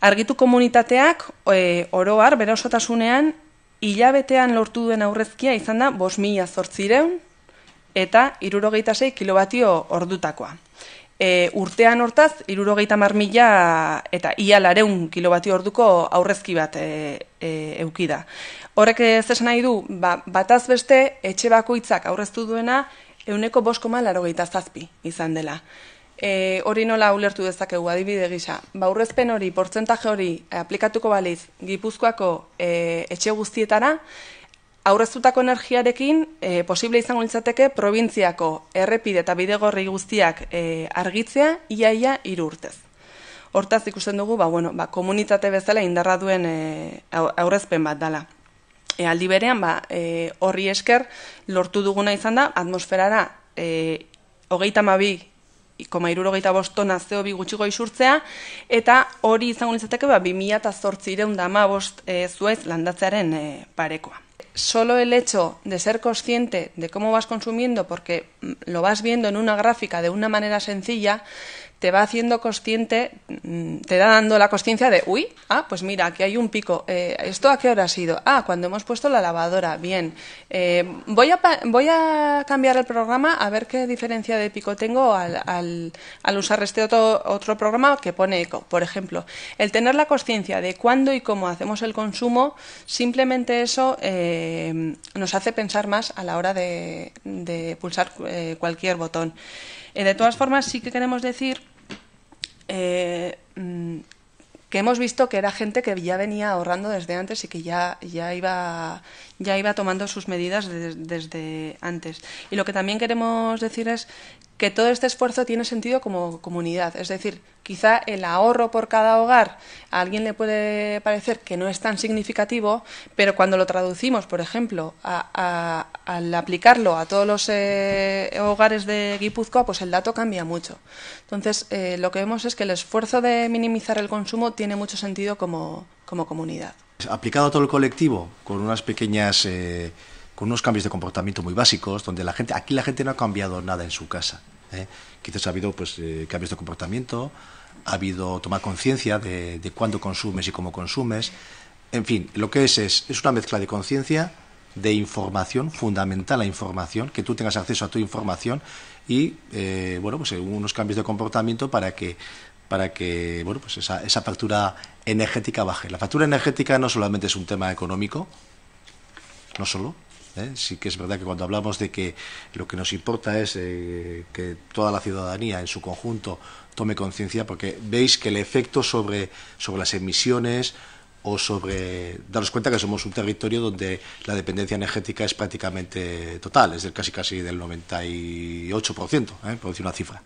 Argitu komunitateak e, oroar, bere osotasunean, hilabetean lortu duen aurrezkia izan da bos mila zortzireun eta irurogeita zei kilobatio ordutakoa. E, urtean hortaz, irurogeita marmila eta ia lareun kilobatio orduko aurrezki bat e, e, eukida. Horrek ez esan nahi du, ba, bataz beste, etxe bakoitzak aurreztu duena, euneko boskoma larogeita zazpi izan dela e, hori nola ulertu dezakegu adibide gisa. Ba, urrezpen hori, portzentaje hori eh, aplikatuko baliz Gipuzkoako e, etxe guztietara, aurreztutako energiarekin e, posible izango litzateke provintziako errepide eta bidegorri guztiak e, argitzea iaia hiru urtez. Hortaz ikusten dugu, ba, bueno, ba, komunitate bezala indarra duen e, aurrezpen bat dala. E, aldi berean, ba, e, horri esker, lortu duguna izan da, atmosferara e, hogeita mabik koma irurogeita bostona zeo bi gutxigo isurtzea, eta hori izango izateke ba, bimila eta dama eh, zuez landatzearen eh, parekoa. Solo el hecho de ser consciente de cómo vas consumiendo, porque mm, lo vas viendo en una gráfica de una manera sencilla, te va haciendo consciente, mm, te da dando la conciencia de, uy, ah, pues mira, aquí hay un pico, eh, ¿esto a qué hora ha sido? Ah, cuando hemos puesto la lavadora, bien. Eh, voy, a, voy a cambiar el programa a ver qué diferencia de pico tengo al, al, al usar este otro, otro programa que pone eco. Por ejemplo, el tener la conciencia de cuándo y cómo hacemos el consumo, simplemente eso eh, nos hace pensar más a la hora de, de pulsar cualquier botón. Eh, de todas formas, sí que queremos decir eh, mm, que hemos visto que era gente que ya venía ahorrando desde antes y que ya, ya, iba, ya iba tomando sus medidas desde antes. Y lo que también queremos decir es que todo este esfuerzo tiene sentido como comunidad. Es decir, quizá el ahorro por cada hogar a alguien le puede parecer que no es tan significativo, pero cuando lo traducimos, por ejemplo, a, al aplicarlo a todos los eh, hogares de Guipúzcoa, pues el dato cambia mucho. Entonces, eh, lo que vemos es que el esfuerzo de minimizar el consumo tiene mucho sentido como, comunidad. Aplicado a todo el colectivo, con unas pequeñas... Eh, con unos cambios de comportamiento muy básicos, donde la gente, aquí la gente no ha cambiado nada en su casa. ¿eh? Quizás ha habido pues, eh, cambios de comportamiento, ha habido tomar conciencia de, de cuándo consumes y cómo consumes. En fin, lo que es es, es una mezcla de conciencia, de información, fundamental la información, que tú tengas acceso a tu información y, eh, bueno, pues unos cambios de comportamiento para que para que bueno pues esa factura energética baje. La factura energética no solamente es un tema económico, no solo, ¿eh? Sí que es verdad que cuando hablamos de que lo que nos importa es eh, que toda la ciudadanía en su conjunto tome conciencia, porque veis que el efecto sobre, sobre las emisiones o sobre daros cuenta que somos un territorio donde la dependencia energética es prácticamente total, es del casi casi del 98%, ¿eh? por decir una cifra.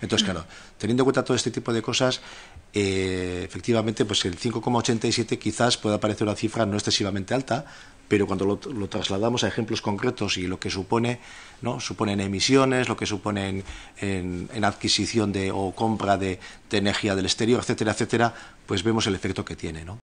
Entonces, mm. claro, teniendo en cuenta todo este tipo de cosas, eh, efectivamente, pues el 5,87 quizás pueda parecer una cifra no excesivamente alta, pero cuando lo, trasladamos a ejemplos concretos y lo que supone, ¿no? Suponen emisiones, lo que supone en, en, adquisición de o compra de energía del exterior, etcétera, etcétera, pues vemos el efecto que tiene, ¿no?